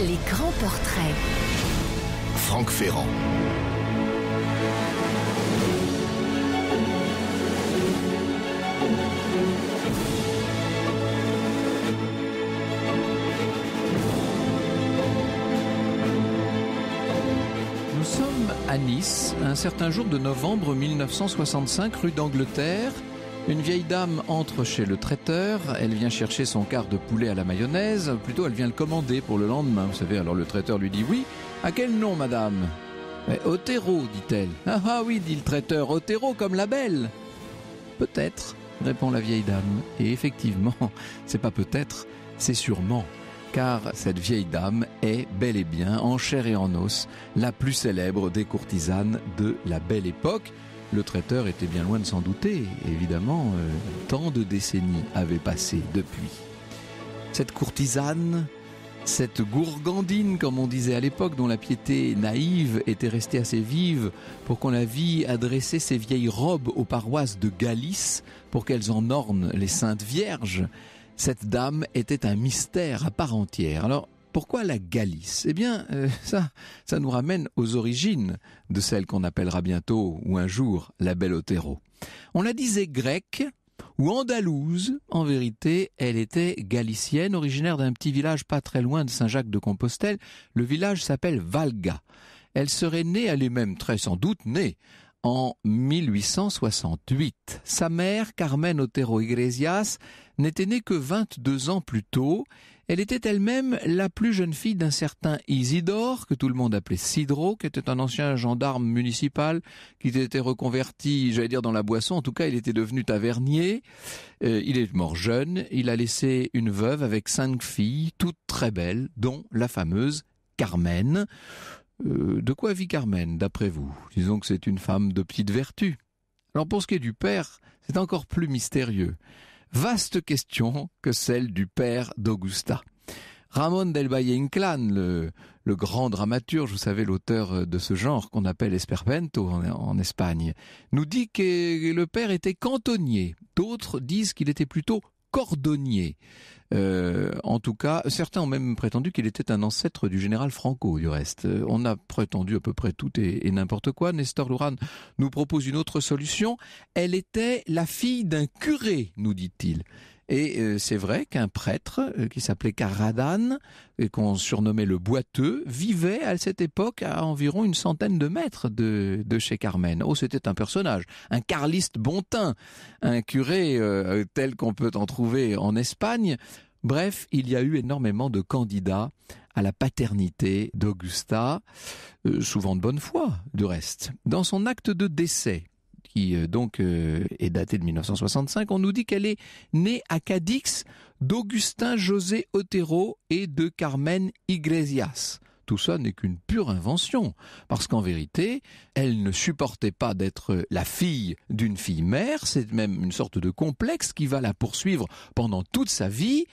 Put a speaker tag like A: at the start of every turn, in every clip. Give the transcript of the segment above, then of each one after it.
A: Les grands portraits.
B: Franck Ferrand. Nous sommes à Nice, un certain jour de novembre 1965, rue d'Angleterre, une vieille dame entre chez le traiteur, elle vient chercher son quart de poulet à la mayonnaise, plutôt elle vient le commander pour le lendemain, vous savez, alors le traiteur lui dit oui, à quel nom madame ben, Otero, dit-elle. Ah, ah oui, dit le traiteur, Otero comme la belle Peut-être, répond la vieille dame, et effectivement, c'est pas peut-être, c'est sûrement car cette vieille dame est bel et bien, en chair et en os, la plus célèbre des courtisanes de la belle époque. Le traiteur était bien loin de s'en douter, évidemment, euh, tant de décennies avaient passé depuis. Cette courtisane, cette gourgandine, comme on disait à l'époque, dont la piété naïve était restée assez vive, pour qu'on la vit adresser ses vieilles robes aux paroisses de Galice, pour qu'elles en ornent les saintes vierges, cette dame était un mystère à part entière. Alors, pourquoi la Galice Eh bien, euh, ça, ça nous ramène aux origines de celle qu'on appellera bientôt ou un jour la Belle Otero. On la disait grecque ou andalouse. En vérité, elle était galicienne, originaire d'un petit village pas très loin de Saint-Jacques-de-Compostelle. Le village s'appelle Valga. Elle serait née, elle est même très sans doute née, en 1868. Sa mère, Carmen Otero Iglesias, n'était née que 22 ans plus tôt elle était elle-même la plus jeune fille d'un certain Isidore, que tout le monde appelait Sidro, qui était un ancien gendarme municipal, qui était reconverti, j'allais dire, dans la boisson. En tout cas, il était devenu tavernier. Euh, il est mort jeune. Il a laissé une veuve avec cinq filles, toutes très belles, dont la fameuse Carmen. Euh, de quoi vit Carmen, d'après vous Disons que c'est une femme de petite vertu. Alors pour ce qui est du père, c'est encore plus mystérieux vaste question que celle du père d'Augusta. Ramon del Valle Inclán, le, grand dramaturge, vous savez, l'auteur de ce genre qu'on appelle Esperpento en, en, Espagne, nous dit que le père était cantonnier. D'autres disent qu'il était plutôt cordonnier. Euh, en tout cas, certains ont même prétendu qu'il était un ancêtre du général Franco, du reste. Euh, on a prétendu à peu près tout et, n'importe quoi. Nestor Louran nous propose une autre solution. Elle était la fille d'un curé, nous dit-il. Et euh, c'est vrai qu'un prêtre euh, qui s'appelait Caradan, qu'on surnommait le boiteux, vivait à cette époque à environ une centaine de mètres de, chez Carmen. Oh, c'était un personnage, un carliste Bontin, un curé euh, tel qu'on peut en trouver en Espagne. Bref, il y a eu énormément de candidats à la paternité d'Augusta, souvent de bonne foi, du reste. Dans son acte de décès, qui euh, donc euh, est datée de 1965, on nous dit qu'elle est née à Cadix d'Augustin José Otero et de Carmen Iglesias. Tout ça n'est qu'une pure invention, parce qu'en vérité, elle ne supportait pas d'être la fille d'une fille mère, c'est même une sorte de complexe qui va la poursuivre pendant toute sa vie,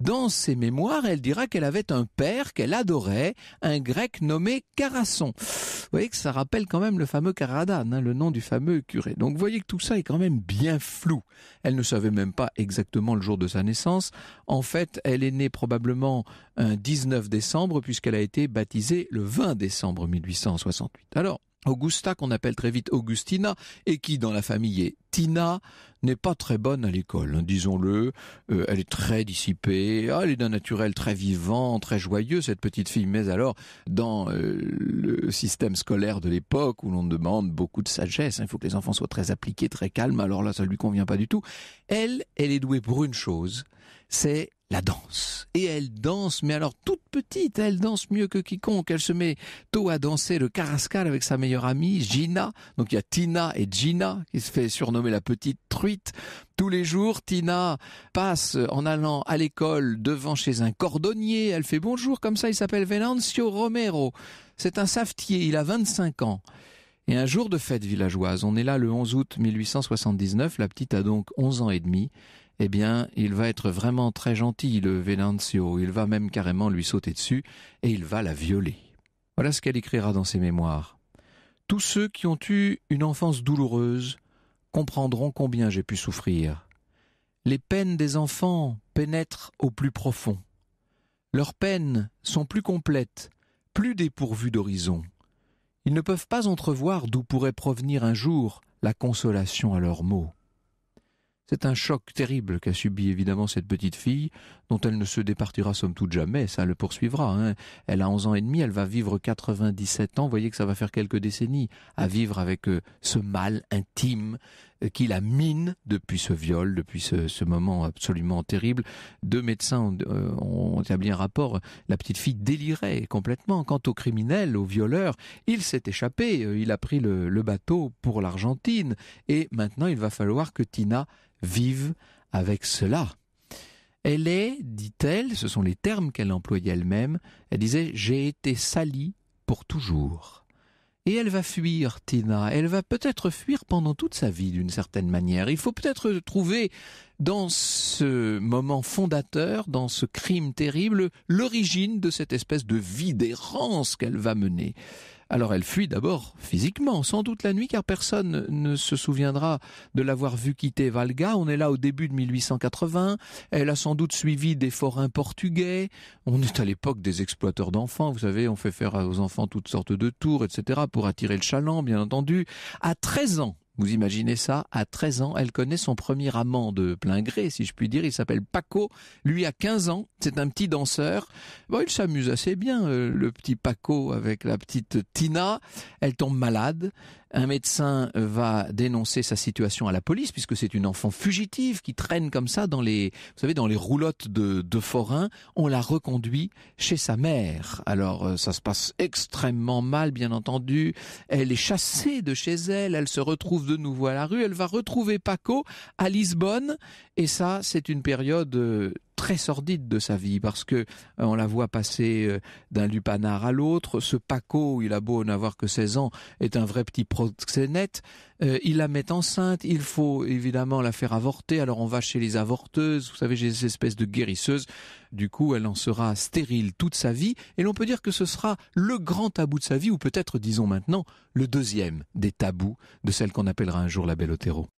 B: dans ses mémoires, elle dira qu'elle avait un père qu'elle adorait, un grec nommé Carasson. Vous voyez que ça rappelle quand même le fameux Caradane, hein, le nom du fameux curé. Donc vous voyez que tout ça est quand même bien flou. Elle ne savait même pas exactement le jour de sa naissance. En fait, elle est née probablement un 19 décembre puisqu'elle a été baptisée le 20 décembre 1868. Alors, Augusta, qu'on appelle très vite Augustina, et qui dans la famille est Tina, n'est pas très bonne à l'école, hein, disons-le. Euh, elle est très dissipée, ah, elle est d'un naturel très vivant, très joyeux, cette petite fille. Mais alors, dans euh, le système scolaire de l'époque, où l'on demande beaucoup de sagesse, hein, il faut que les enfants soient très appliqués, très calmes, alors là, ça ne lui convient pas du tout. Elle, elle est douée pour une chose, c'est la danse. Et elle danse, mais alors toute petite, elle danse mieux que quiconque. Elle se met tôt à danser le carascal avec sa meilleure amie, Gina. Donc il y a Tina et Gina, qui se fait surnommer la petite truite. Tous les jours, Tina passe en allant à l'école devant chez un cordonnier. Elle fait bonjour, comme ça il s'appelle Venancio Romero. C'est un savetier, il a 25 ans. Et un jour de fête villageoise, on est là le 11 août 1879, la petite a donc 11 ans et demi, eh bien, il va être vraiment très gentil, le Venanzio. Il va même carrément lui sauter dessus et il va la violer. Voilà ce qu'elle écrira dans ses mémoires. Tous ceux qui ont eu une enfance douloureuse comprendront combien j'ai pu souffrir. Les peines des enfants pénètrent au plus profond. Leurs peines sont plus complètes, plus dépourvues d'horizon. Ils ne peuvent pas entrevoir d'où pourrait provenir un jour la consolation à leurs maux. C'est un choc terrible qu'a subi évidemment cette petite fille, dont elle ne se départira somme toute jamais, ça le poursuivra. Hein. Elle a 11 ans et demi, elle va vivre 97 ans, vous voyez que ça va faire quelques décennies à vivre avec euh, ce mal intime euh, qui la mine depuis ce viol, depuis ce, moment absolument terrible. Deux médecins euh, ont, établi un rapport. La petite fille délirait complètement. Quant au criminel, au violeur, il s'est échappé. Euh, il a pris le, le bateau pour l'Argentine. Et maintenant, il va falloir que Tina vive avec cela. Elle est, dit-elle, ce sont les termes qu'elle employait elle-même, elle disait J'ai été salie pour toujours. Et elle va fuir, Tina. Elle va peut-être fuir pendant toute sa vie d'une certaine manière. Il faut peut-être trouver dans ce moment fondateur, dans ce crime terrible, l'origine de cette espèce de vie d'errance qu'elle va mener. Alors elle fuit d'abord physiquement, sans doute la nuit, car personne ne se souviendra de l'avoir vue quitter Valga. On est là au début de 1880. Elle a sans doute suivi des forains portugais. On est à l'époque des exploiteurs d'enfants. Vous savez, on fait faire aux enfants toutes sortes de tours, etc., pour attirer le chaland, bien entendu. À 13 ans, vous imaginez ça À 13 ans, elle connaît son premier amant de plein gré, si je puis dire. Il s'appelle Paco. Lui a 15 ans. C'est un petit danseur. Bon, il s'amuse assez bien, euh, le petit Paco avec la petite Tina. Elle tombe malade. Un médecin va dénoncer sa situation à la police puisque c'est une enfant fugitive qui traîne comme ça dans les, vous dans les roulottes de, de forains. On la reconduit chez sa mère. Alors euh, ça se passe extrêmement mal, bien entendu. Elle est chassée de chez elle. Elle se retrouve de nouveau à la rue. Elle va retrouver Paco à Lisbonne. Et ça, c'est une période euh, très sordide de sa vie parce que euh, on la voit passer euh, d'un lupanar à l'autre. Ce Paco, il a beau n'avoir que 16 ans, est un vrai petit proxénète. Euh, il la met enceinte, il faut évidemment la faire avorter. Alors on va chez les avorteuses, vous savez, j'ai ces espèces de guérisseuses. Du coup, elle en sera stérile toute sa vie et l'on peut dire que ce sera le grand tabou de sa vie ou peut-être, disons maintenant, le deuxième des tabous de celle qu'on appellera un jour la Belle Otero.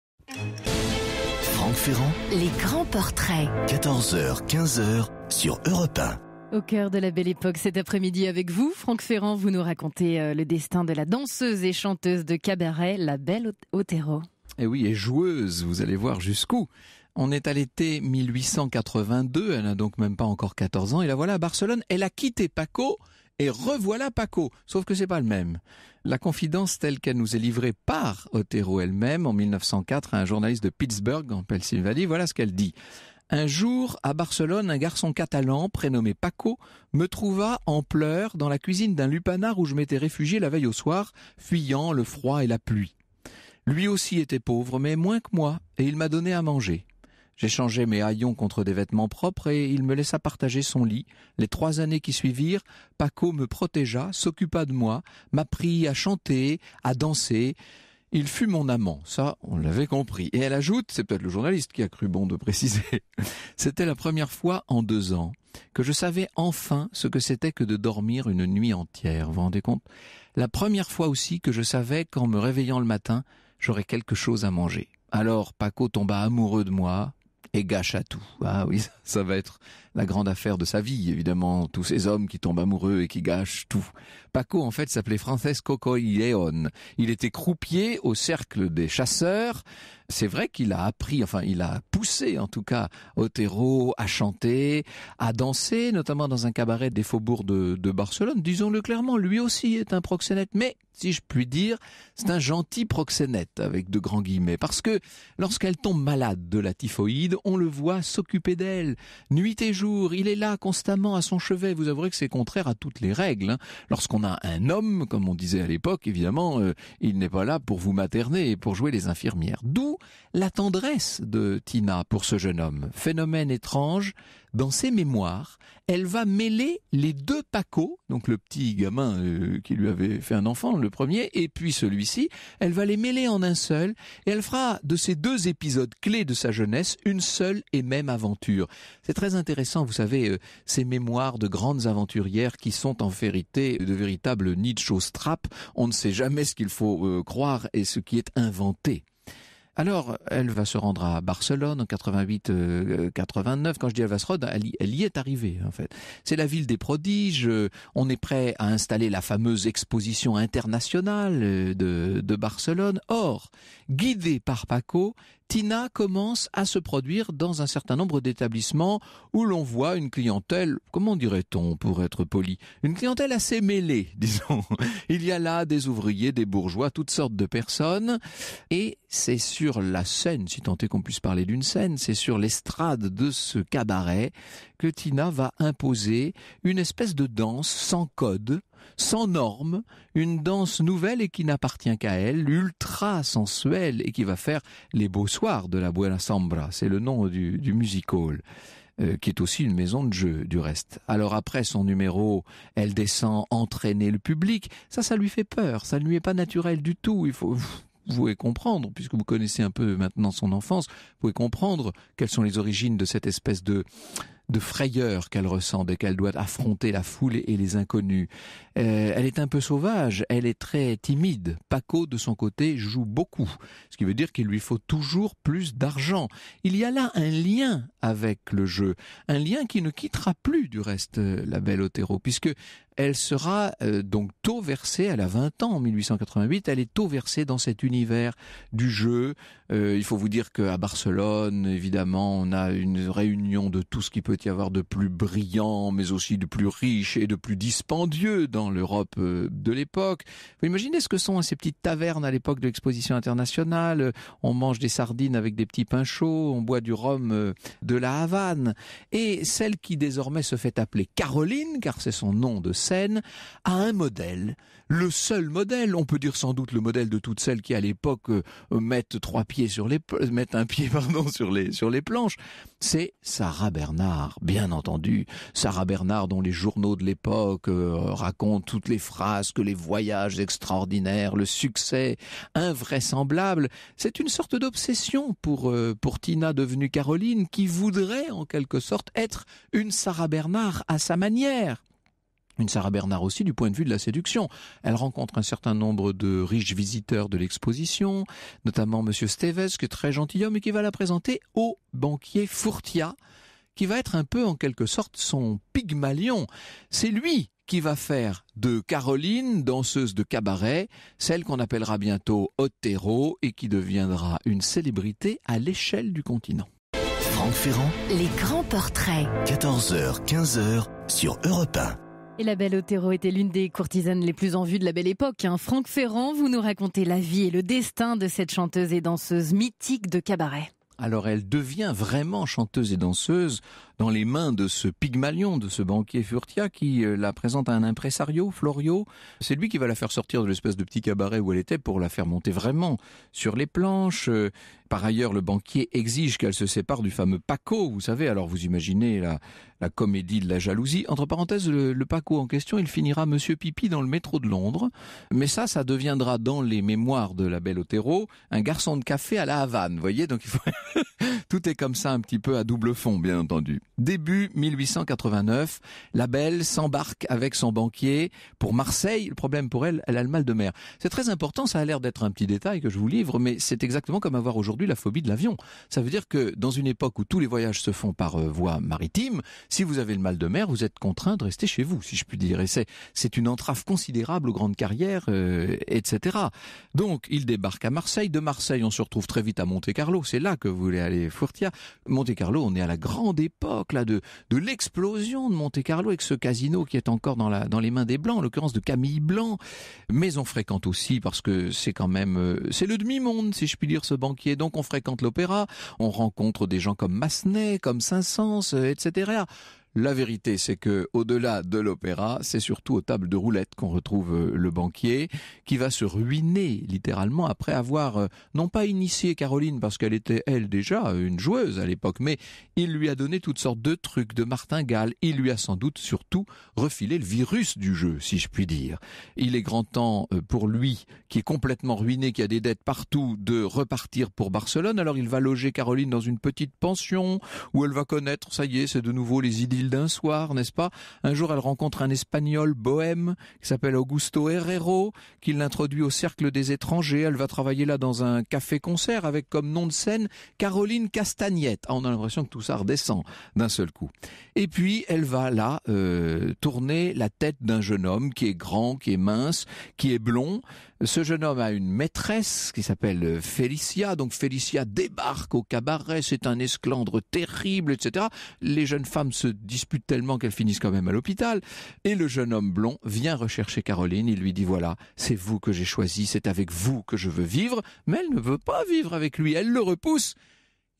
B: Franck Ferrand.
A: Les grands portraits.
B: 14h, 15h sur Europe
A: Au cœur de la belle époque cet après-midi avec vous, Franck Ferrand, vous nous racontez euh, le destin de la danseuse et chanteuse de cabaret, la belle Otero.
B: Et eh oui, et joueuse, vous allez voir jusqu'où. On est à l'été 1882, elle n'a donc même pas encore 14 ans, et la voilà à Barcelone. Elle a quitté Paco et revoilà Paco, sauf que c'est pas le même. La confidence telle qu'elle nous est livrée par Otero elle-même en 1904 à un journaliste de Pittsburgh en Pennsylvanie, voilà ce qu'elle dit. Un jour, à Barcelone, un garçon catalan prénommé Paco me trouva en pleurs dans la cuisine d'un lupanar où je m'étais réfugié la veille au soir, fuyant le froid et la pluie. Lui aussi était pauvre, mais moins que moi, et il m'a donné à manger changé mes haillons contre des vêtements propres et il me laissa partager son lit. Les trois années qui suivirent, Paco me protégea, s'occupa de moi, m'apprit à chanter, à danser. Il fut mon amant, ça on l'avait compris. Et elle ajoute, c'est peut-être le journaliste qui a cru bon de préciser, c'était la première fois en deux ans que je savais enfin ce que c'était que de dormir une nuit entière, vous vous rendez compte La première fois aussi que je savais qu'en me réveillant le matin, j'aurais quelque chose à manger. Alors Paco tomba amoureux de moi, et gâche à tout. Ah oui, ça va être la grande affaire de sa vie, évidemment, tous ces hommes qui tombent amoureux et qui gâchent tout. Paco, en fait, s'appelait Francesco Coileon. Il était croupier au cercle des chasseurs. C'est vrai qu'il a appris, enfin, il a poussé, en tout cas, Otero à chanter, à danser, notamment dans un cabaret des faubourgs de Barcelone. Disons-le clairement, lui aussi est un proxénète, mais si je puis dire, c'est un gentil proxénète, avec de grands guillemets, parce que lorsqu'elle tombe malade de la typhoïde, on le voit s'occuper d'elle, nuit et jour, il est là constamment à son chevet. Vous avouerez que c'est contraire à toutes les règles. Hein. Lorsqu'on a un homme, comme on disait à l'époque, évidemment, euh, il n'est pas là pour vous materner et pour jouer les infirmières. D'où la tendresse de Tina pour ce jeune homme. Phénomène étrange, dans ses mémoires, elle va mêler les deux Paco, donc le petit gamin euh, qui lui avait fait un enfant, le premier, et puis celui-ci, elle va les mêler en un seul, et elle fera de ces deux épisodes clés de sa jeunesse une seule et même aventure. C'est très intéressant, vous savez, euh, ces mémoires de grandes aventurières qui sont en vérité de véritables Nietzsche de on ne sait jamais ce qu'il faut euh, croire et ce qui est inventé. Alors, elle va se rendre à Barcelone en 88-89. Euh, Quand je dis elle va elle y, est arrivée, en fait. C'est la ville des prodiges. Euh, on est prêt à installer la fameuse exposition internationale euh, de, de Barcelone. Or, guidée par Paco, Tina commence à se produire dans un certain nombre d'établissements où l'on voit une clientèle, comment dirait-on pour être poli, une clientèle assez mêlée, disons. Il y a là des ouvriers, des bourgeois, toutes sortes de personnes, et c'est sur la scène, si tant est qu'on puisse parler d'une scène, c'est sur l'estrade de ce cabaret que Tina va imposer une espèce de danse sans code, sans normes, une danse nouvelle et qui n'appartient qu'à elle, ultra sensuelle et qui va faire les beaux soirs de la Buena Sambra, c'est le nom du, music hall. Euh, qui est aussi une maison de jeu du reste. Alors après son numéro, elle descend entraîner le public. Ça, ça lui fait peur. Ça ne lui est pas naturel du tout. Il faut, vous pouvez comprendre, puisque vous connaissez un peu maintenant son enfance, vous pouvez comprendre quelles sont les origines de cette espèce de de frayeur qu'elle ressent dès qu'elle doit affronter la foule et les inconnus. Euh, elle est un peu sauvage, elle est très timide. Paco, de son côté, joue beaucoup, ce qui veut dire qu'il lui faut toujours plus d'argent. Il y a là un lien avec le jeu, un lien qui ne quittera plus du reste euh, la belle Otero, puisque elle sera euh, donc tôt versée, elle a 20 ans en 1888, elle est tôt versée dans cet univers du jeu. Euh, il faut vous dire qu'à Barcelone, évidemment, on a une réunion de tout ce qui peut y avoir de plus brillant, mais aussi de plus riche et de plus dispendieux dans l'Europe euh, de l'époque. Vous imaginez ce que sont ces petites tavernes à l'époque de l'exposition internationale. On mange des sardines avec des petits pains chauds, on boit du rhum de la Havane. Et celle qui désormais se fait appeler Caroline, car c'est son nom de scène à un modèle, le seul modèle, on peut dire sans doute le modèle de toutes celles qui à l'époque euh, mettent trois pieds sur les un pied sur les sur les planches, c'est Sarah Bernard, bien entendu, Sarah Bernard dont les journaux de l'époque euh, racontent toutes les phrases que les voyages extraordinaires, le succès invraisemblable, c'est une sorte d'obsession pour euh, pour Tina devenue Caroline qui voudrait en quelque sorte être une Sarah Bernard à sa manière. Une Sarah Bernard aussi du point de vue de la séduction. Elle rencontre un certain nombre de riches visiteurs de l'exposition, notamment Monsieur Steves, qui est très gentilhomme et qui va la présenter au banquier Fourtia, qui va être un peu en quelque sorte son pygmalion. C'est lui qui va faire de Caroline, danseuse de cabaret, celle qu'on appellera bientôt Otero et qui deviendra une célébrité à l'échelle du continent. Franck Ferrand,
A: les grands portraits.
B: 14h, 15h sur Europe
A: et la belle Otero était l'une des courtisanes les plus en vue de la belle époque. Hein. Franck Ferrand, vous nous racontez la vie et le destin de cette chanteuse et danseuse mythique de
B: cabaret. Alors elle devient vraiment chanteuse et danseuse dans les mains de ce Pygmalion, de ce banquier Furtia, qui euh, la présente à un impresario, Florio. C'est lui qui va la faire sortir de l'espèce de petit cabaret où elle était pour la faire monter vraiment sur les planches. Euh, par ailleurs, le banquier exige qu'elle se sépare du fameux Paco, vous savez. Alors vous imaginez la, comédie de la jalousie. Entre parenthèses, le, Paco en question, il finira Monsieur Pipi dans le métro de Londres. Mais ça, ça deviendra dans les mémoires de la belle Otero, un garçon de café à la Havane, vous voyez. Donc il faut... tout est comme ça un petit peu à double fond, bien entendu. Début 1889, la belle s'embarque avec son banquier pour Marseille. Le problème pour elle, elle a le mal de mer. C'est très important, ça a l'air d'être un petit détail que je vous livre, mais c'est exactement comme avoir aujourd'hui la phobie de l'avion. Ça veut dire que dans une époque où tous les voyages se font par euh, voie maritime, si vous avez le mal de mer, vous êtes contraint de rester chez vous, si je puis dire. Et c'est une entrave considérable aux grandes carrières, euh, etc. Donc, il débarque à Marseille. De Marseille, on se retrouve très vite à Monte-Carlo. C'est là que vous voulez aller, Furtia. Monte-Carlo, on est à la grande époque de, l'explosion de Monte Carlo avec ce casino qui est encore dans, les mains des Blancs, en l'occurrence de Camille Blanc. Mais on fréquente aussi parce que c'est quand même euh, c'est le demi-monde si je puis dire ce banquier. Donc on fréquente l'opéra, on rencontre des gens comme Massenet, comme Saint-Saëns, euh, etc. La vérité, c'est que au-delà de l'opéra, c'est surtout aux tables de roulette qu'on retrouve euh, le banquier qui va se ruiner littéralement après avoir euh, non pas initié Caroline parce qu'elle était elle déjà euh, une joueuse à l'époque, mais il lui a donné toutes sortes de trucs de martingale, il lui a sans doute surtout refilé le virus du jeu, si je puis dire. Il est grand temps pour lui qui est complètement ruiné, qui a des dettes partout de repartir pour Barcelone. Alors il va loger Caroline dans une petite pension où elle va connaître ça y est, c'est de nouveau les idées d'un soir, n'est-ce pas Un jour, elle rencontre un Espagnol bohème qui s'appelle Augusto Herrero, qui l'introduit au cercle des étrangers. Elle va travailler là dans un café-concert avec comme nom de scène Caroline Castagnette. Ah, on a l'impression que tout ça redescend d'un seul coup. Et puis, elle va là euh, tourner la tête d'un jeune homme qui est grand, qui est mince, qui est blond, ce jeune homme a une maîtresse qui s'appelle Félicia. Donc Félicia débarque au cabaret, c'est un esclandre terrible, etc. Les jeunes femmes se disputent tellement qu'elles finissent quand même à l'hôpital. Et le jeune homme blond vient rechercher Caroline. Il lui dit voilà, c'est vous que j'ai choisi, c'est avec vous que je veux vivre. Mais elle ne veut pas vivre avec lui, elle le repousse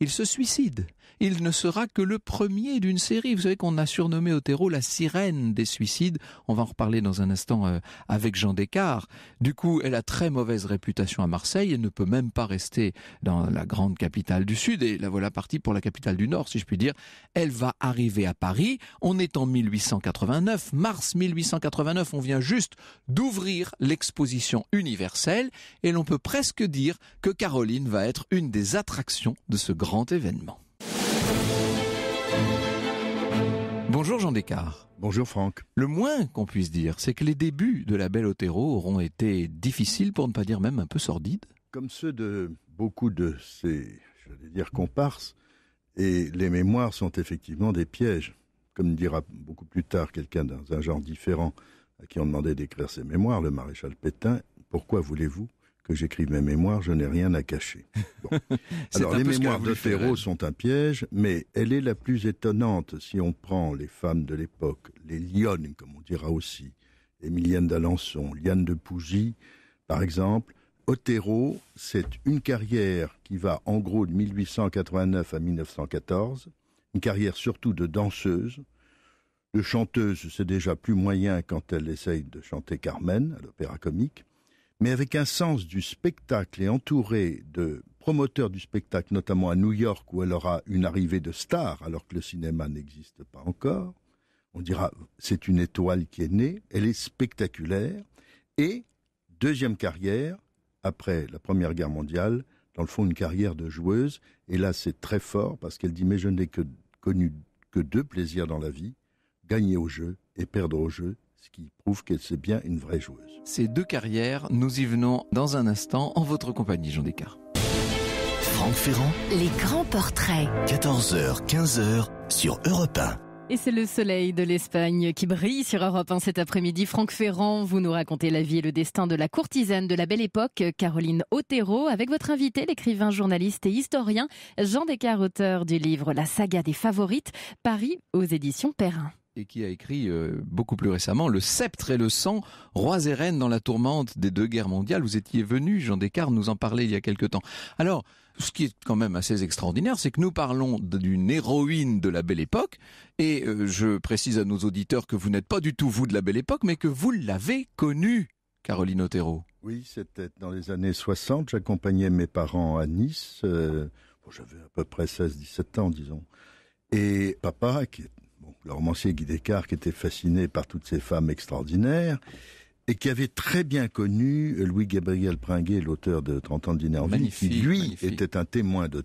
B: il se suicide. Il ne sera que le premier d'une série. Vous savez qu'on a surnommé Otero la sirène des suicides. On va en reparler dans un instant euh, avec Jean Descartes. Du coup, elle a très mauvaise réputation à Marseille. Elle ne peut même pas rester dans la grande capitale du Sud. Et la voilà partie pour la capitale du Nord, si je puis dire. Elle va arriver à Paris. On est en 1889. Mars 1889, on vient juste d'ouvrir l'exposition universelle. Et l'on peut presque dire que Caroline va être une des attractions de ce grand grand événement. Bonjour Jean Descartes. Bonjour Franck. Le moins qu'on puisse dire, c'est que les débuts de la Belle Otero auront été difficiles, pour ne pas dire même un peu sordides.
C: Comme ceux de beaucoup de ces, je vais dire, comparses, et les mémoires sont effectivement des pièges. Comme dira beaucoup plus tard quelqu'un dans un genre différent à qui on demandait d'écrire ses mémoires, le maréchal Pétain, pourquoi voulez-vous que j'écrive mes mémoires, je n'ai rien à cacher. Alors les mémoires de sont un piège, mais elle est la plus étonnante si on prend les femmes de l'époque, les lionnes comme on dira aussi, Émilienne d'Alençon, Liane de Pougy, par exemple. Otero, c'est une carrière qui va en gros de 1889 à 1914, une carrière surtout de danseuse, de chanteuse, c'est déjà plus moyen quand elle essaye de chanter Carmen à l'opéra comique mais avec un sens du spectacle et entourée de promoteurs du spectacle, notamment à New York, où elle aura une arrivée de star, alors que le cinéma n'existe pas encore. On dira, c'est une étoile qui est née, elle est spectaculaire. Et, deuxième carrière, après la Première Guerre mondiale, dans le fond, une carrière de joueuse. Et là, c'est très fort, parce qu'elle dit, mais je n'ai connu que deux plaisirs dans la vie, gagner au jeu et perdre au jeu, ce qui prouve qu'elle c'est bien une vraie joueuse.
B: Ces deux carrières, nous y venons dans un instant en votre compagnie, Jean Descartes. Franck Ferrand,
A: les grands portraits.
B: 14h, 15h sur Europe 1.
A: Et c'est le soleil de l'Espagne qui brille sur Europe 1 cet après-midi. Franck Ferrand, vous nous racontez la vie et le destin de la courtisane de la belle époque, Caroline Otero, avec votre invité, l'écrivain, journaliste et historien Jean Descartes, auteur du livre La saga des favorites, Paris aux éditions Perrin
B: et qui a écrit euh, beaucoup plus récemment Le sceptre et le sang, rois et reines dans la tourmente des deux guerres mondiales. Vous étiez venu, Jean Descartes, nous en parler il y a quelque temps. Alors, ce qui est quand même assez extraordinaire, c'est que nous parlons d'une héroïne de la Belle Époque, et euh, je précise à nos auditeurs que vous n'êtes pas du tout vous de la Belle Époque, mais que vous l'avez connue, Caroline Otero.
C: Oui, c'était dans les années 60, j'accompagnais mes parents à Nice, euh, j'avais à peu près 16-17 ans, disons, et papa, qui est le romancier Guy Descartes, qui était fasciné par toutes ces femmes extraordinaires et qui avait très bien connu Louis-Gabriel Pringuet, l'auteur de 30 ans de dîner en ville, qui lui était un témoin de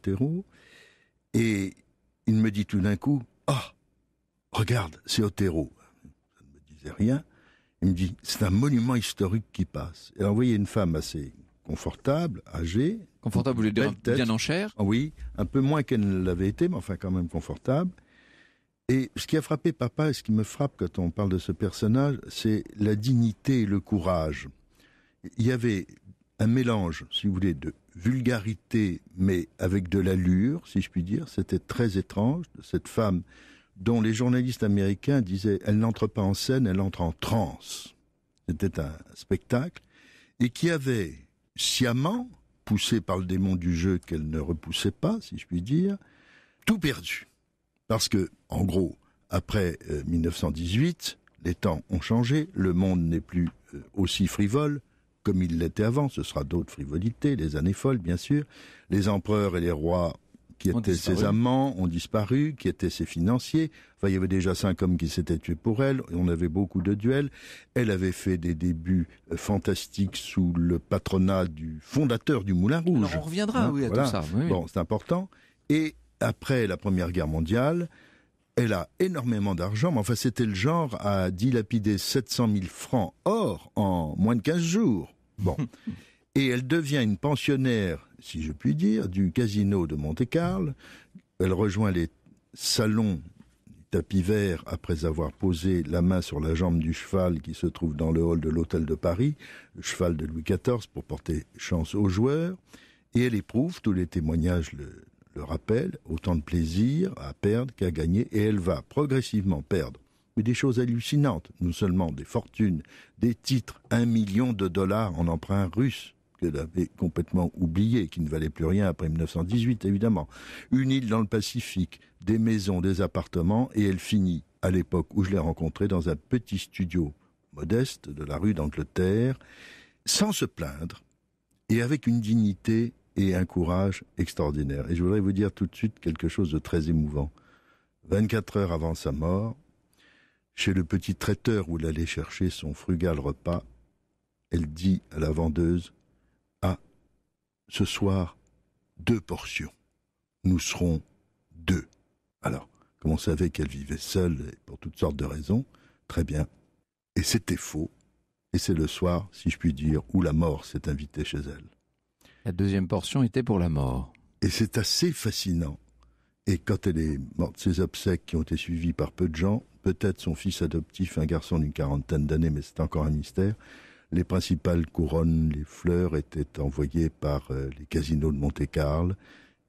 C: Et il me dit tout d'un coup, oh, regarde, c'est Otero. Ça ne me disait rien. Il me dit, c'est un monument historique qui passe. Et alors, vous une femme assez confortable, âgée. Confortable, vous voulez dire bien en chair ah Oui, un peu moins qu'elle ne l'avait été, mais enfin quand même confortable. Et ce qui a frappé papa et ce qui me frappe quand on parle de ce personnage, c'est la dignité et le courage. Il y avait un mélange, si vous voulez, de vulgarité, mais avec de l'allure, si je puis dire. C'était très étrange, cette femme dont les journalistes américains disaient elle n'entre pas en scène, elle entre en transe. C'était un spectacle, et qui avait sciemment, poussé par le démon du jeu qu'elle ne repoussait pas, si je puis dire, tout perdu. Parce que, en gros, après 1918, euh, les temps ont changé, le monde n'est plus euh, aussi frivole comme il l'était avant, ce sera d'autres frivolités, les années folles bien sûr, les empereurs et les rois qui étaient ses amants ont disparu, qui étaient ses financiers. Enfin, il y avait déjà cinq hommes qui s'étaient tués pour elle. On avait beaucoup de duels. Elle avait fait des débuts euh, fantastiques sous le patronat du fondateur du Moulin Rouge. on reviendra, hein, oui, à tout ça. Bon, c'est important. Et après la Première Guerre mondiale, elle a énormément d'argent, mais enfin c'était le genre à dilapider 700 000 francs or en moins de 15 jours. Bon. Et elle devient une pensionnaire, si je puis dire, du casino de Monte-Carlo. Elle rejoint les salons tapis vert après avoir posé la main sur la jambe du cheval qui se trouve dans le hall de l'hôtel de Paris, le cheval de Louis XIV pour porter chance aux joueurs, et elle éprouve, tous les témoignages le rappel, autant de plaisir à perdre qu'à gagner, et elle va progressivement perdre. Mais des choses hallucinantes, non seulement des fortunes, des titres, un million de dollars en emprunt russe qu'elle avait complètement oublié, qui ne valait plus rien après 1918, évidemment. Une île dans le Pacifique, des maisons, des appartements, et elle finit, à l'époque où je l'ai rencontrée, dans un petit studio modeste de la rue d'Angleterre, sans se plaindre, et avec une dignité et un courage extraordinaire. Et je voudrais vous dire tout de suite quelque chose de très émouvant. 24 heures avant sa mort, chez le petit traiteur où elle allait chercher son frugal repas, elle dit à la vendeuse Ah, ce soir, deux portions. Nous serons deux. Alors, comme on savait qu'elle vivait seule et pour toutes sortes de raisons, très bien. Et c'était faux. Et c'est le soir, si je puis dire, où la mort s'est invitée chez elle. La deuxième portion était pour la mort. Et c'est assez fascinant. Et quand elle est morte, ses obsèques qui ont été suivies par peu de gens, peut-être son fils adoptif, un garçon d'une quarantaine d'années, mais c'est encore un mystère, les principales couronnes, les fleurs étaient envoyées par euh, les casinos de Monte-Carlo,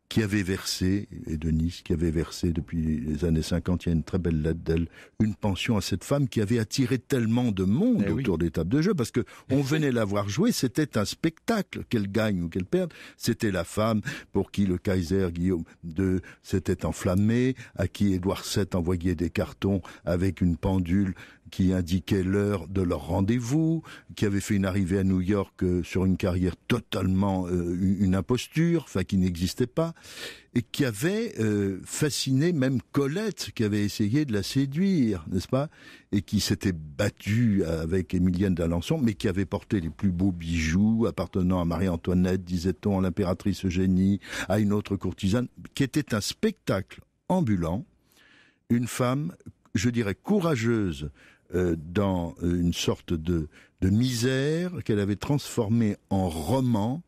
C: qui avait versé, et de Nice, qui avait versé depuis les années 50, il y a une très belle lettre d'elle, une pension à cette femme qui avait attiré tellement de monde eh autour des tables de jeu, parce que on venait la voir jouer, c'était un spectacle, qu'elle gagne ou qu'elle perde, c'était la femme pour qui le Kaiser Guillaume II s'était enflammé, à qui Édouard VII envoyait des cartons avec une pendule qui indiquait l'heure de leur rendez-vous, qui avait fait une arrivée à New York euh, sur une carrière totalement euh, une imposture, enfin qui n'existait pas et qui avait euh, fasciné même Colette, qui avait essayé de la séduire, n'est-ce pas Et qui s'était battue avec Émilienne d'Alençon, mais qui avait porté les plus beaux bijoux appartenant à Marie-Antoinette, disait-on, à l'impératrice Eugénie, à une autre courtisane, qui était un spectacle ambulant, une femme, je dirais, courageuse euh, dans une sorte de misère qu'elle avait transformée en roman,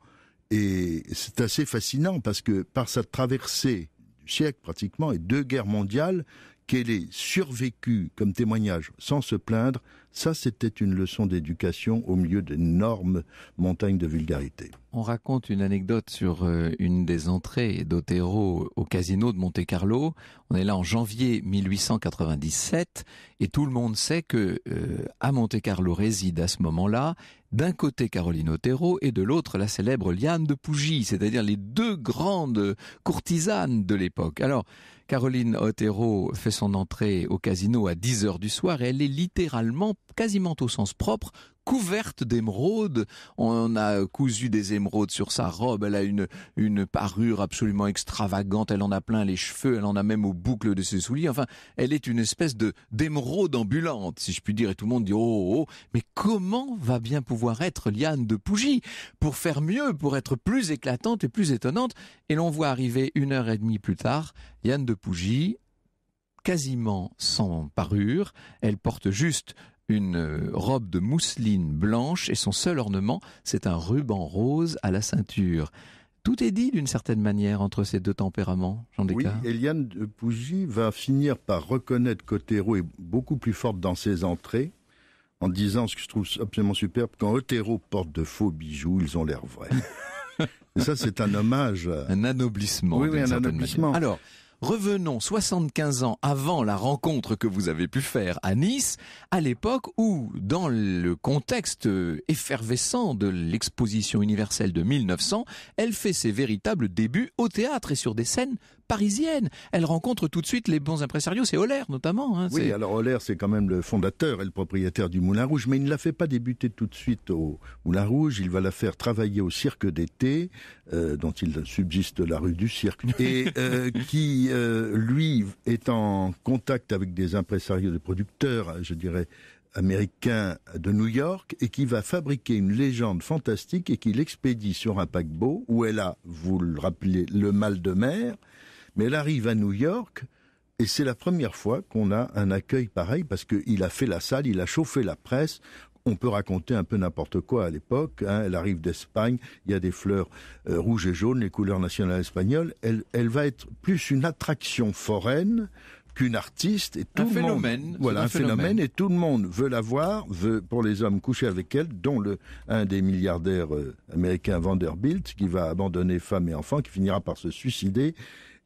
C: et c'est assez fascinant parce que par sa traversée du siècle pratiquement et deux guerres mondiales, qu'elle ait survécu comme témoignage sans se plaindre, ça c'était une leçon d'éducation au milieu d'énormes montagnes de vulgarité.
B: On raconte une anecdote sur euh, une des entrées d'Otero au casino de Monte Carlo. On est là en janvier 1897 et tout le monde sait que euh, à Monte Carlo réside à ce moment-là d'un côté Caroline Otero et de l'autre la célèbre Liane de Pougy, c'est-à-dire les deux grandes courtisanes de l'époque. Alors, Caroline Otero fait son entrée au casino à 10h du soir et elle est littéralement, quasiment au sens propre, couverte d'émeraudes. On a cousu des émeraudes sur sa robe. Elle a une, une parure absolument extravagante. Elle en a plein les cheveux. Elle en a même aux boucles de ses souliers. Enfin, elle est une espèce de d'émeraude ambulante, si je puis dire. Et tout le monde dit, oh, oh, oh. mais comment va bien pouvoir être Liane de Pougy pour faire mieux, pour être plus éclatante et plus étonnante? Et l'on voit arriver une heure et demie plus tard, Liane de Pougy, quasiment sans parure. Elle porte juste une euh, robe de mousseline blanche et son seul ornement, c'est un ruban rose à la ceinture. Tout est dit d'une certaine manière entre ces deux tempéraments,
C: Jean Descartes. Oui, Eliane de Pougy va finir par reconnaître qu'Otero est beaucoup plus forte dans ses entrées, en disant ce que je trouve absolument superbe, quand Otero porte de faux bijoux, ils ont l'air vrais. ça, c'est un hommage. Un anoblissement. Oui, oui un anoblissement. Alors,
B: Revenons 75 ans avant la rencontre que vous avez pu faire à Nice, à l'époque où, dans le contexte effervescent de l'exposition universelle de 1900, elle fait ses véritables débuts au théâtre et sur des scènes parisiennes. Elle rencontre tout de suite les bons impresarios, c'est Holler notamment. Hein, oui,
C: alors Holler, c'est quand même le fondateur et le propriétaire du Moulin Rouge, mais il ne la fait pas débuter tout de suite au Moulin Rouge, il va la faire travailler au cirque d'été, euh, dont il subsiste la rue du cirque, et euh, qui euh, euh, lui est en contact avec des impresarios, des producteurs, je dirais, américains de New York et qui va fabriquer une légende fantastique et qui l'expédie sur un paquebot où elle a, vous le rappelez, le mal de mer, mais elle arrive à New York et c'est la première fois qu'on a un accueil pareil parce qu'il a fait la salle, il a chauffé la presse on peut raconter un peu n'importe quoi à l'époque. Hein. Elle arrive d'Espagne, il y a des fleurs euh, rouges et jaunes, les couleurs nationales espagnoles. Elle, va être plus une attraction foraine qu'une artiste et tout un phénomène, voilà un phénomène. et tout le monde veut la voir veut pour les hommes coucher avec elle dont le un des milliardaires euh, américains Vanderbilt qui va abandonner femme et enfant qui finira par se suicider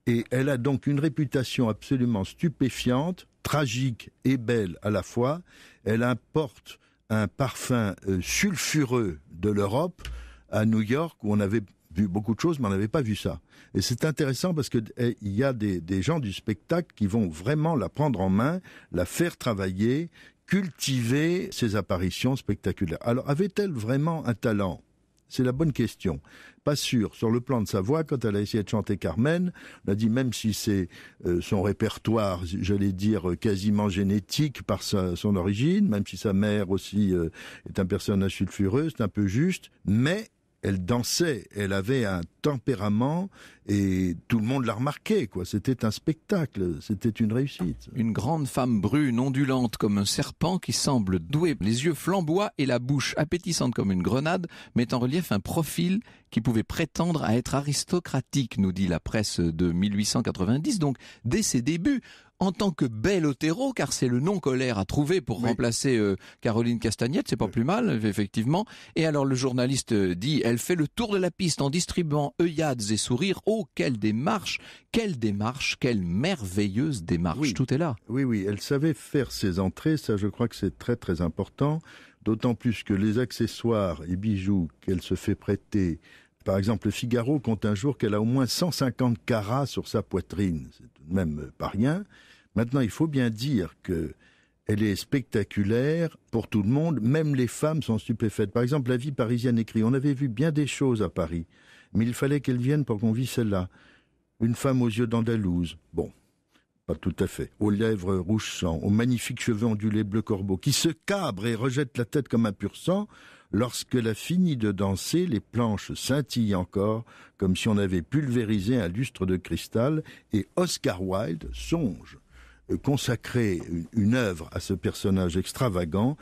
C: et elle a donc une réputation absolument stupéfiante tragique et belle à la fois elle importe un parfum euh, sulfureux de l'Europe à New York où on avait vu beaucoup de choses, mais on n'avait pas vu ça. Et c'est intéressant parce qu'il eh, il y a des, des, gens du spectacle qui vont vraiment la prendre en main, la faire travailler, cultiver ses apparitions spectaculaires. Alors avait-elle vraiment un talent c'est la bonne question. Pas sûr. Sur le plan de sa voix, quand elle a essayé de chanter Carmen, on a dit même si c'est euh, son répertoire, j'allais dire quasiment génétique par son origine, même si sa mère aussi euh, est un personnage sulfureux, c'est un peu juste, mais elle dansait, elle avait un tempérament et tout le monde la remarquait. Quoi. C'était un spectacle, c'était une réussite. Une grande femme brune, ondulante
B: comme un serpent qui semble douée, les yeux flamboient et la bouche appétissante comme une grenade, met en relief un profil qui pouvait prétendre à être aristocratique, nous dit la presse de 1890, donc dès ses débuts en tant que bel Otero, car c'est le nom colère a trouvé pour remplacer euh, Caroline Castagnette, c'est pas plus mal, effectivement. Et alors le journaliste euh, dit, elle fait le tour de la piste en distribuant œillades et sourires. Oh, quelle démarche, quelle démarche,
C: quelle merveilleuse démarche. Tout est là. Oui, oui, elle savait faire ses entrées, ça je crois que c'est très très important, d'autant plus que les accessoires et bijoux qu'elle se fait prêter par exemple, le Figaro compte un jour qu'elle a au moins 150 carats sur sa poitrine. C'est tout de même pas rien. Maintenant, il faut bien dire que elle est spectaculaire pour tout le monde, même les femmes sont stupéfaites. Par exemple, la vie parisienne écrit, on avait vu bien des choses à Paris, mais il fallait qu'elle vienne pour qu'on vit celle-là. Une femme aux yeux d'Andalouse. Bon, pas tout à fait. Aux lèvres rouges sang, aux magnifiques cheveux ondulés bleu corbeau, qui se cabre et rejette la tête comme un pur sang, Lorsqu'elle a fini de danser, les planches scintillent encore, comme si on avait pulvérisé un lustre de cristal, et Oscar Wilde songe euh, consacrer une, œuvre à ce personnage extravagant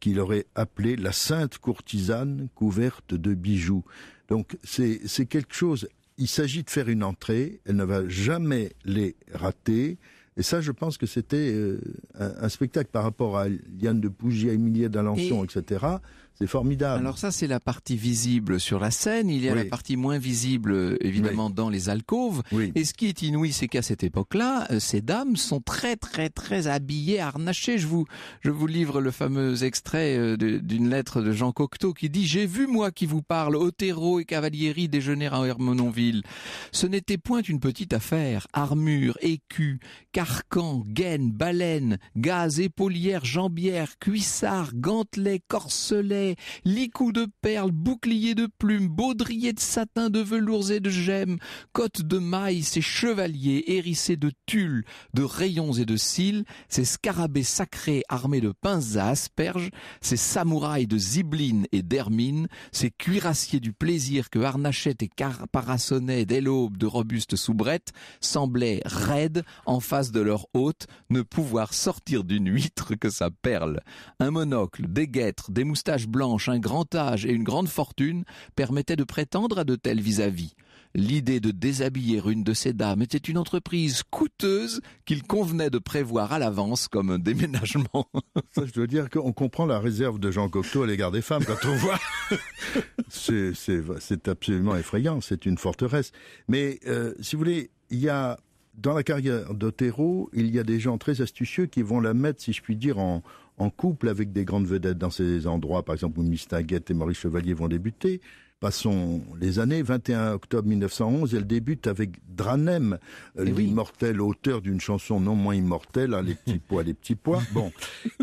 C: qu'il aurait appelé la sainte courtisane couverte de bijoux. Donc c'est quelque chose, il s'agit de faire une entrée, elle ne va jamais les rater, et ça, je pense que c'était euh, un, spectacle par rapport à Liane de Pougy, à Emilia d'Alençon, etc. C'est formidable. Alors ça, c'est la partie visible sur la scène. Il y a la
B: partie moins visible, évidemment, dans les alcôves. Et ce qui est inouï, c'est qu'à cette époque-là, euh, ces dames sont très, très, très habillées, harnachées. Je vous, je vous livre le fameux extrait euh, d'une lettre de Jean Cocteau qui dit « J'ai vu, moi, qui vous parle, Otero et Cavalieri déjeuner à Hermononville. Ce n'était point une petite affaire. Armure, écu, carcan, gaine, baleine, gaz, épaulière, jambière, cuissard, gantelet, corselet, licou de perles, boucliers de plumes, baudriers de satin, de velours et de gemmes, cottes de mailles, ces chevaliers hérissés de tulle, de rayons et de cils, ces scarabées sacrés armés de pinces à asperges, ces samouraïs de zibeline et d'hermine, ces cuirassiers du plaisir que harnachaient et parassonnaient dès l'aube de robustes soubrettes, semblaient raides en face de leur hôte, ne pouvoir sortir d'une huître que sa perle. Un monocle, des guêtres, des moustaches blanche, un grand âge et une grande fortune permettaient de prétendre à de tels vis-à-vis. L'idée de déshabiller une de ces dames était
C: une entreprise coûteuse qu'il convenait de prévoir à l'avance comme un déménagement. Ça, je dois dire qu'on comprend la réserve de Jean Cocteau à l'égard des femmes quand on voit. c'est absolument effrayant, c'est une forteresse. Mais euh, si vous voulez, il y a dans la carrière d'Otero, il y a des gens très astucieux qui vont la mettre, si je puis dire, en, en couple avec des grandes vedettes dans ces endroits, par exemple où Miss et Maurice Chevalier vont débuter, Passons les années, 21 octobre 1911, elle débute avec Dranem, euh, eh l'immortel auteur d'une chanson non moins immortelle, hein, Les petits pois, les petits pois. Bon.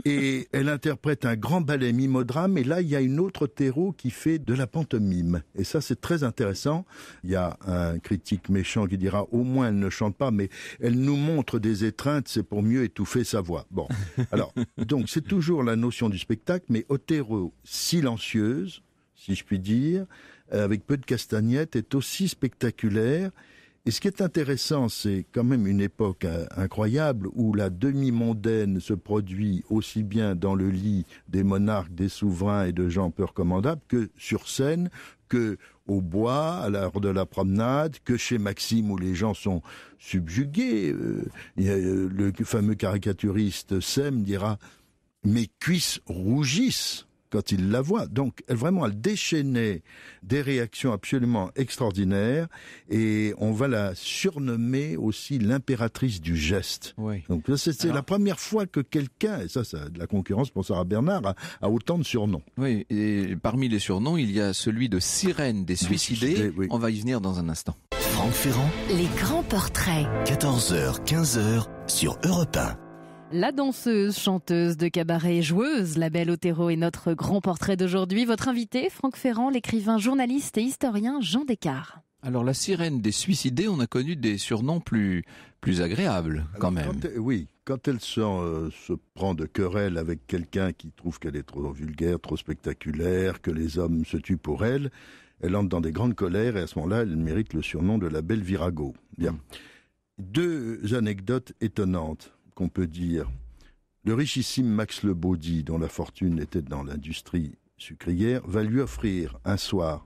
C: Et elle interprète un grand ballet mimodrame, et là, il y a une autre terreau qui fait de la pantomime. Et ça, c'est très intéressant. Il y a un critique méchant qui dira, au moins, elle ne chante pas, mais elle nous montre des étreintes, c'est pour mieux étouffer sa voix. Bon. Alors, donc, c'est toujours la notion du spectacle, mais Otero, silencieuse, si je puis dire, euh, avec peu de castagnettes, est aussi spectaculaire. Et ce qui est intéressant, c'est quand même une époque euh, incroyable où la demi-mondaine se produit aussi bien dans le lit des monarques, des souverains et de gens peu recommandables que sur scène, que au bois, à l'heure de la promenade, que chez Maxime où les gens sont subjugués. Euh, le fameux caricaturiste Sem dira Mes cuisses rougissent quand il la voit. Donc elle, vraiment, elle déchaînait des réactions absolument extraordinaires et on va la surnommer aussi l'impératrice du geste. Donc c'est la première fois que quelqu'un, et ça, c'est de la concurrence pour Sarah Bernard, a, autant de surnoms.
B: Oui, et parmi les surnoms, il y a celui de sirène des suicidés. On va y venir dans un instant.
A: Franck Ferrand. Les grands portraits.
B: 14h, 15h sur Europe 1.
A: La danseuse, chanteuse de cabaret et joueuse, la belle Otero est notre grand portrait d'aujourd'hui. Votre invité, Franck Ferrand, l'écrivain, journaliste et historien Jean Descartes.
B: Alors la sirène des suicidés, on a connu des surnoms
C: plus, plus agréables quand même. oui, quand elle euh, se, prend de querelle avec quelqu'un qui trouve qu'elle est trop vulgaire, trop spectaculaire, que les hommes se tuent pour elle, elle entre dans des grandes colères et à ce moment-là, elle mérite le surnom de la belle virago. Bien. Mm. Deux anecdotes étonnantes qu'on peut dire le richissime Max Le Baudy, dont la fortune était dans l'industrie sucrière, va lui offrir un soir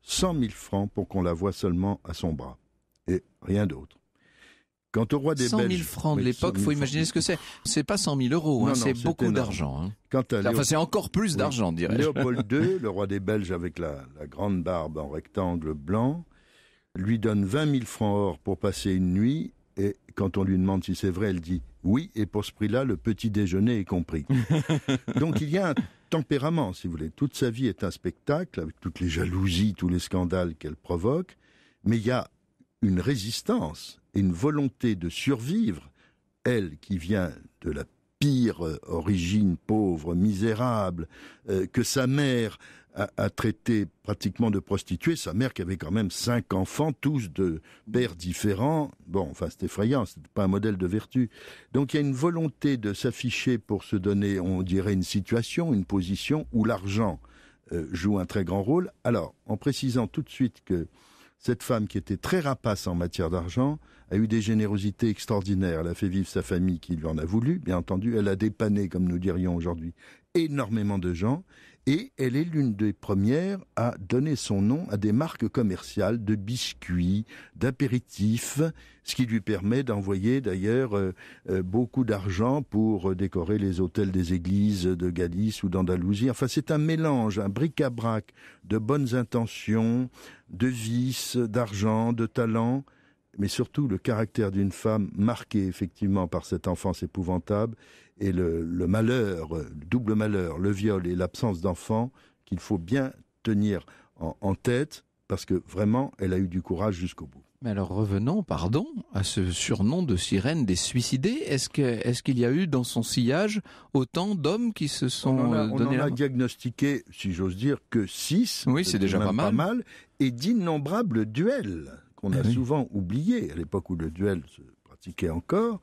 C: cent mille francs pour qu'on la voie seulement à son bras. Et rien d'autre. Quant au roi des 100 000 francs de l'époque, faut
B: imaginer ce que c'est. C'est pas 100 000 euros, hein, c'est beaucoup d'argent. Hein. Quant c'est encore
C: plus d'argent, dirais-je. Léopold II, le roi des Belges avec la, la, grande barbe en rectangle blanc, lui donne 20 000 francs or pour passer une nuit. Et quand on lui demande si c'est vrai, elle dit oui, et pour ce prix-là, le petit déjeuner est compris. Donc il y a un tempérament, si vous voulez. Toute sa vie est un spectacle, avec toutes les jalousies, tous les scandales qu'elle provoque, mais il y a une résistance une volonté de survivre, elle qui vient de la pire origine pauvre, misérable, euh, que sa mère a, traiter traité pratiquement de prostituée sa mère qui avait quand même cinq enfants, tous de pères différents. Bon, enfin, c'est effrayant, n'est pas un modèle de vertu. Donc il y a une volonté de s'afficher pour se donner, on dirait, une situation, une position où l'argent euh, joue un très grand rôle. Alors, en précisant tout de suite que cette femme qui était très rapace en matière d'argent a eu des générosités extraordinaires. Elle a fait vivre sa famille qui lui en a voulu, bien entendu. Elle a dépanné, comme nous dirions aujourd'hui, énormément de gens et elle est l'une des premières à donner son nom à des marques commerciales de biscuits, d'apéritifs, ce qui lui permet d'envoyer d'ailleurs euh, euh, beaucoup d'argent pour euh, décorer les hôtels des églises de Galice ou d'Andalousie. Enfin, c'est un mélange, un bric-à-brac de bonnes intentions, de vices, d'argent, de talents mais surtout le caractère d'une femme marquée effectivement par cette enfance épouvantable et le, malheur, le double malheur, le viol et l'absence d'enfant qu'il faut bien tenir en, tête parce que vraiment, elle a eu du courage jusqu'au bout. Mais alors revenons, pardon, à
B: ce surnom de sirène des suicidés. Est-ce qu'il y a eu dans son sillage autant
C: d'hommes qui se sont euh, on on a diagnostiqué, si j'ose dire, que six. Oui, c'est déjà pas mal. Et d'innombrables duels on a souvent oublié à l'époque où le duel se pratiquait encore.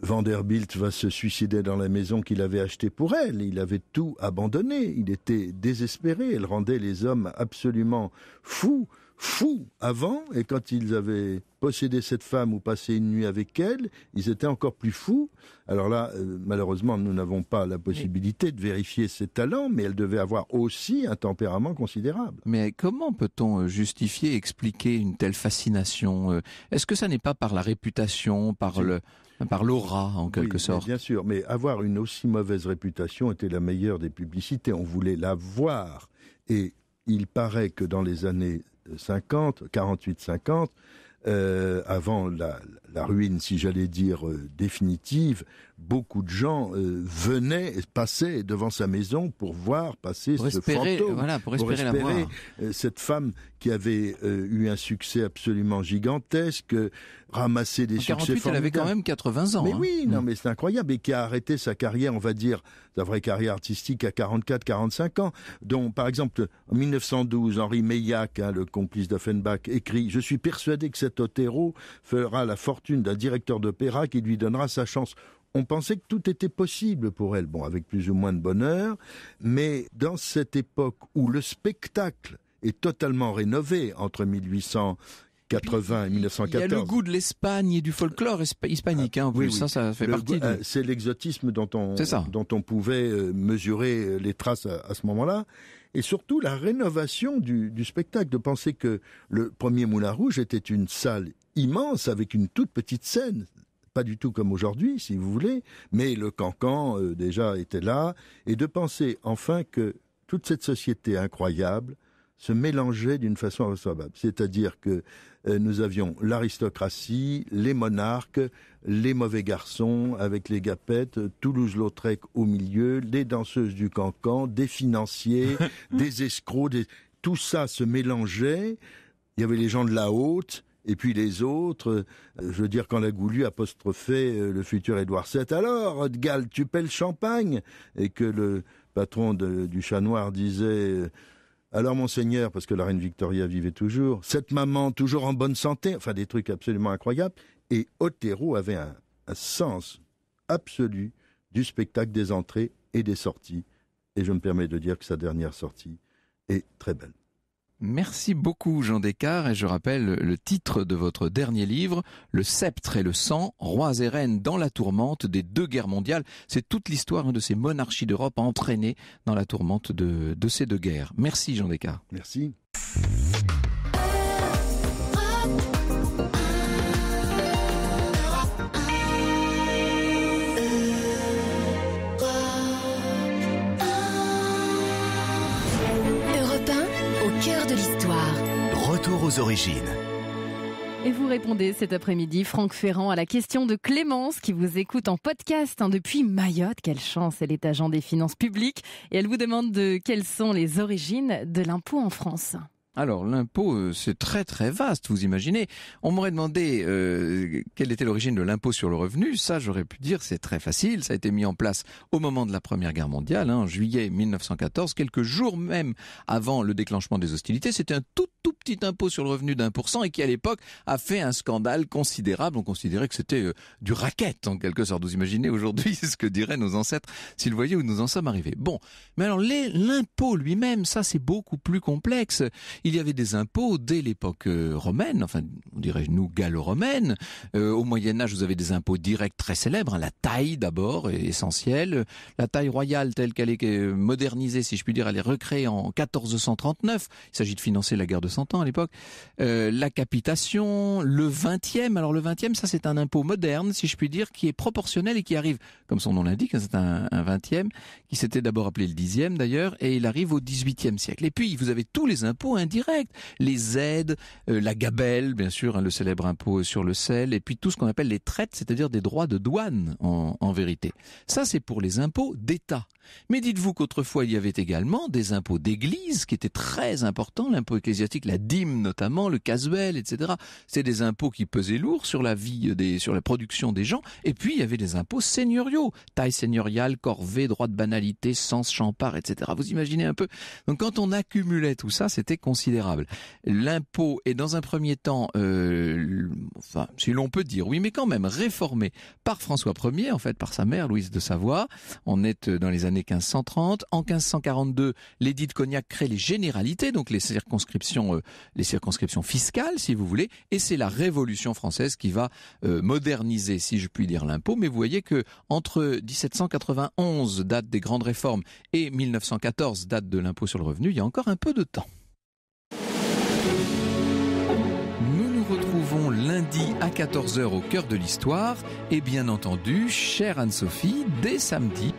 C: Vanderbilt va se suicider dans la maison qu'il avait achetée pour elle. Il avait tout abandonné. Il était désespéré. Elle rendait les hommes absolument fous fous avant, et quand ils avaient possédé cette femme ou passé une nuit avec elle, ils étaient encore plus fous. Alors là, euh, malheureusement, nous n'avons pas la possibilité de vérifier ses talents, mais elle devait avoir aussi un tempérament considérable.
B: Mais comment peut-on euh, justifier, expliquer une telle fascination euh Est-ce que ça n'est pas par la réputation, par le, l'aura, en quelque sorte.
C: Bien sûr, mais avoir une aussi mauvaise réputation était la meilleure des publicités. On voulait la voir. Et il paraît que dans les années 50, 48-50, euh, avant la, la ruine, si j'allais dire euh, définitive, beaucoup de gens euh, venaient, passaient devant sa maison pour voir passer ce fantôme, euh, voilà, pour espérer, pour espérer cette femme qui avait eu un succès absolument gigantesque, ramasser des 48, succès Elle avait quand même 80 ans. Mais oui, hein. non, mm. mais c'est incroyable et qui a arrêté sa carrière, on va dire sa vraie carrière artistique à 44-45 ans, dont par exemple en 1912 Henri Meillac, hein, le complice d'Offenbach, écrit :« Je suis persuadé que cet Otero fera la fortune. » d'un directeur d'opéra qui lui donnera sa chance. On pensait que tout était possible pour elle, bon, avec plus ou moins de bonheur, mais dans cette époque où le spectacle est totalement rénové entre 1880 et 1914. Il y a le goût
B: de l'Espagne et du folklore hispanique, hein, en ah, plus. Ça, fait partie. Euh, c'est
C: l'exotisme dont on, pouvait euh, mesurer euh, les traces à ce moment-là et surtout la rénovation du, spectacle, de penser que le premier Moulin Rouge était une salle immense avec une toute petite scène pas du tout comme aujourd'hui, si vous voulez, mais le cancan euh, déjà était là, et de penser enfin que toute cette société incroyable se mélangeaient d'une façon recevable. C'est-à-dire que euh, nous avions l'aristocratie, les monarques, les mauvais garçons avec les gapettes, Toulouse-Lautrec au milieu, les danseuses du cancan, des financiers, des escrocs, tout ça se mélangeait. Il y avait les gens de la haute, et puis les autres, euh, je veux dire, quand la Goulue apostrophait euh, le futur Édouard VII, alors, de tu paies le champagne Et que le patron du chat noir disait, alors monseigneur, parce que la reine Victoria vivait toujours, cette maman toujours en bonne santé, enfin des trucs absolument incroyables. Et Otero avait un, un sens absolu du spectacle des entrées et des sorties. Et je me permets de dire que sa dernière sortie est très belle.
B: Merci beaucoup Jean Descartes et je rappelle le titre de votre dernier livre, Le sceptre et le sang, rois et reines dans la tourmente des deux guerres mondiales. C'est toute l'histoire de ces monarchies d'Europe entraînées dans la tourmente de, de, ces deux guerres. Merci Jean Descartes.
C: Merci.
A: l'histoire.
B: Retour aux origines.
A: Et vous répondez cet après-midi, Franck Ferrand, à la question de Clémence qui vous écoute en podcast hein, depuis Mayotte. Quelle chance, elle est agent des finances publiques et elle vous demande de quelles sont les origines de l'impôt en France.
B: Alors l'impôt, euh, c'est très très vaste, vous imaginez. On m'aurait demandé euh, quelle était l'origine de l'impôt sur le revenu. Ça, j'aurais pu dire, c'est très facile. Ça a été mis en place au moment de la Première Guerre mondiale, hein, en juillet 1914, quelques jours même avant le déclenchement des hostilités. C'était un tout tout petit impôt sur le revenu d'un pour cent et qui à l'époque a fait un scandale considérable. On considérait que c'était euh, du racket en quelque sorte. Vous imaginez aujourd'hui ce que diraient nos ancêtres s'ils voyaient où nous en sommes arrivés. Bon, mais alors l'impôt lui-même, ça c'est beaucoup plus complexe il y avait des impôts dès l'époque euh, romaine, enfin on dirait nous gallo-romaine. Euh, au Moyen Âge, vous avez des impôts directs très célèbres, hein, la taille d'abord est essentielle, la taille royale telle qu'elle est euh, modernisée, si je puis dire, elle est recréée en 1439. Il s'agit de financer la guerre de Cent Ans à l'époque. la capitation, le 20e. Alors le 20e, ça c'est un impôt moderne, si je puis dire, qui est proportionnel et qui arrive, comme son nom l'indique, hein, c'est un, un 20e, qui s'était d'abord appelé le dixième d'ailleurs, et il arrive au 18e siècle. Et puis vous avez tous les impôts les aides, euh, la gabelle, bien sûr, hein, le célèbre impôt sur le sel, et puis tout ce qu'on appelle les traites, c'est-à-dire des droits de douane en, vérité. Ça, c'est pour les impôts d'État. Mais dites-vous qu'autrefois, il y avait également des impôts d'église qui étaient très importants, l'impôt ecclésiastique, la dîme notamment, le casuel, etc. C'est des impôts qui pesaient lourd sur la vie des, sur la production des gens. Et puis, il y avait des impôts seigneuriaux, taille seigneuriale, corvée, droit de banalité, sens, champard, etc. Vous imaginez un peu. Donc, quand on accumulait tout ça, c'était considérable L'impôt est dans un premier temps, euh, si l'on peut dire, oui, mais quand même réformé par François Ier, en fait, par sa mère Louise de Savoie. On est euh, dans les années 1530. En 1542, l'édit de Cognac crée les généralités, donc les circonscriptions, euh, les circonscriptions fiscales, si vous voulez. Et c'est la Révolution française qui va moderniser, si je puis dire, l'impôt. Mais vous voyez que entre 1791, date des grandes réformes, et 1914, date de l'impôt sur le revenu, il y a encore un peu de temps. lundi à 14h au cœur de l'histoire et bien entendu, chère Anne-Sophie, dès samedi.